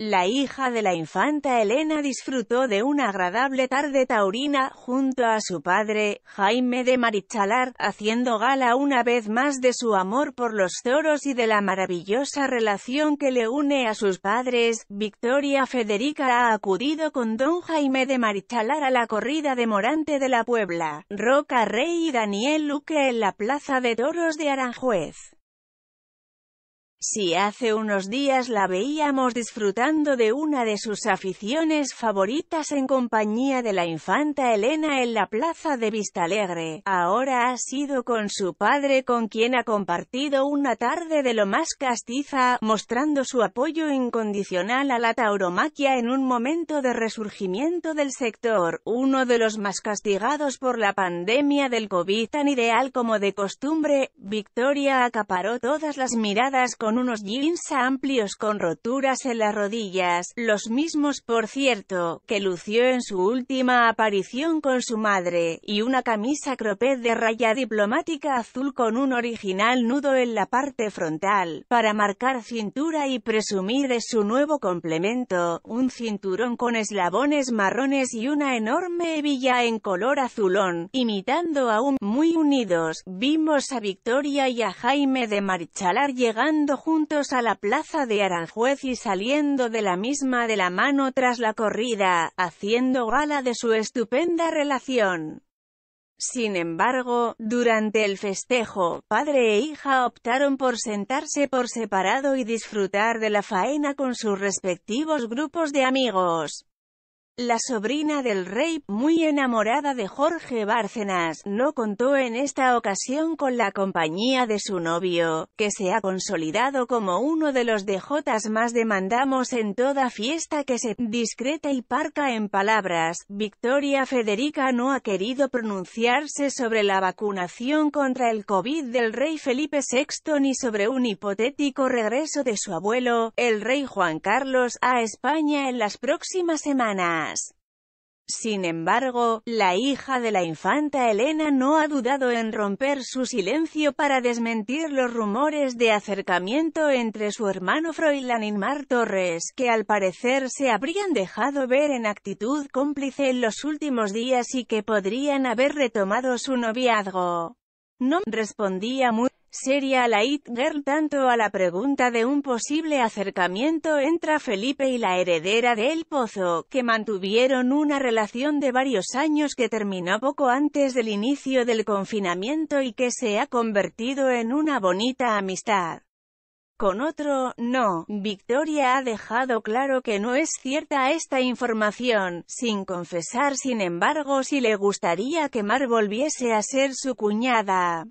La hija de la infanta Elena disfrutó de una agradable tarde taurina, junto a su padre, Jaime de Marichalar, haciendo gala una vez más de su amor por los toros y de la maravillosa relación que le une a sus padres. Victoria Federica ha acudido con don Jaime de Marichalar a la corrida de Morante de la Puebla, Roca Rey y Daniel Luque en la Plaza de Toros de Aranjuez. Si hace unos días la veíamos disfrutando de una de sus aficiones favoritas en compañía de la infanta Elena en la plaza de Vistalegre, ahora ha sido con su padre con quien ha compartido una tarde de lo más castiza, mostrando su apoyo incondicional a la tauromaquia en un momento de resurgimiento del sector, uno de los más castigados por la pandemia del COVID tan ideal como de costumbre, Victoria acaparó todas las miradas con con unos jeans amplios con roturas en las rodillas, los mismos por cierto, que lució en su última aparición con su madre, y una camisa cropped de raya diplomática azul con un original nudo en la parte frontal, para marcar cintura y presumir de su nuevo complemento, un cinturón con eslabones marrones y una enorme hebilla en color azulón, imitando aún muy unidos, vimos a Victoria y a Jaime de Marchalar llegando juntos a la plaza de Aranjuez y saliendo de la misma de la mano tras la corrida, haciendo gala de su estupenda relación. Sin embargo, durante el festejo, padre e hija optaron por sentarse por separado y disfrutar de la faena con sus respectivos grupos de amigos. La sobrina del rey, muy enamorada de Jorge Bárcenas, no contó en esta ocasión con la compañía de su novio, que se ha consolidado como uno de los dejotas más demandamos en toda fiesta que se discreta y parca en palabras. Victoria Federica no ha querido pronunciarse sobre la vacunación contra el COVID del rey Felipe VI ni sobre un hipotético regreso de su abuelo, el rey Juan Carlos, a España en las próximas semanas. Sin embargo, la hija de la infanta Elena no ha dudado en romper su silencio para desmentir los rumores de acercamiento entre su hermano Froilán y Mar Torres, que al parecer se habrían dejado ver en actitud cómplice en los últimos días y que podrían haber retomado su noviazgo. No respondía muy Sería la It Girl tanto a la pregunta de un posible acercamiento entre Felipe y la heredera de El Pozo, que mantuvieron una relación de varios años que terminó poco antes del inicio del confinamiento y que se ha convertido en una bonita amistad. Con otro, no, Victoria ha dejado claro que no es cierta esta información, sin confesar sin embargo si le gustaría que Mar volviese a ser su cuñada.